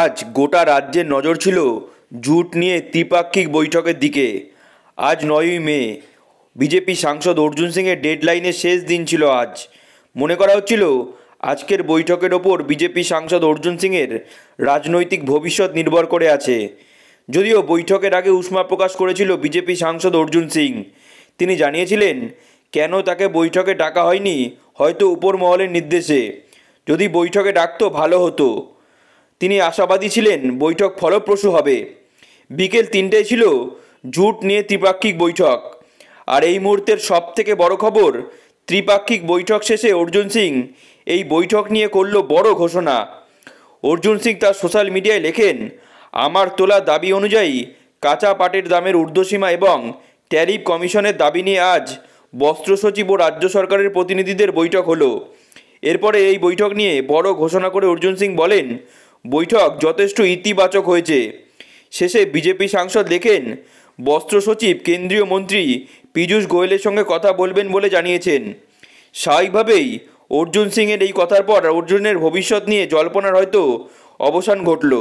আজ গোটা রাজ্যের নজর ছিল জুট নিয়ে ত্রিপাক্ষিক বৈঠকের দিকে আজ নয়ই মে বিজেপি সাংসদ অর্জুন সিংয়ের ডেডলাইনের শেষ দিন ছিল আজ মনে করা হচ্ছিল আজকের বৈঠকের ওপর বিজেপি সাংসদ অর্জুন সিংয়ের রাজনৈতিক ভবিষ্যৎ নির্ভর করে আছে যদিও বৈঠকের আগে উষ্মা প্রকাশ করেছিল বিজেপি সাংসদ অর্জুন সিং তিনি জানিয়েছিলেন কেন তাকে বৈঠকে ডাকা হয়নি হয়তো উপর মহলের নির্দেশে যদি বৈঠকে ডাকতো ভালো হতো তিনি আশাবাদী ছিলেন বৈঠক ফলপ্রসূ হবে বিকেল তিনটেয় ছিল জুট নিয়ে ত্রিপাক্ষিক বৈঠক আর এই মুহূর্তের সব থেকে বড় খবর ত্রিপাক্ষিক বৈঠক শেষে অর্জুন সিং এই বৈঠক নিয়ে করল বড় ঘোষণা অর্জুন সিং তার সোশ্যাল মিডিয়ায় লেখেন আমার তোলা দাবি অনুযায়ী কাঁচা পাটের দামের ঊর্ধ্বসীমা এবং ট্যারিফ কমিশনের দাবি নিয়ে আজ বস্ত্র সচিব ও রাজ্য সরকারের প্রতিনিধিদের বৈঠক হলো এরপরে এই বৈঠক নিয়ে বড় ঘোষণা করে অর্জুন সিং বলেন বৈঠক যথেষ্ট ইতিবাচক হয়েছে শেষে বিজেপি সাংসদ লেখেন বস্ত্র সচিব কেন্দ্রীয় মন্ত্রী পীযূষ গোয়েলের সঙ্গে কথা বলবেন বলে জানিয়েছেন স্বাভাবিকভাবেই অর্জুন সিংয়ের এই কথার পর অর্জুনের ভবিষ্যৎ নিয়ে জল্পনার হয়তো অবসান ঘটল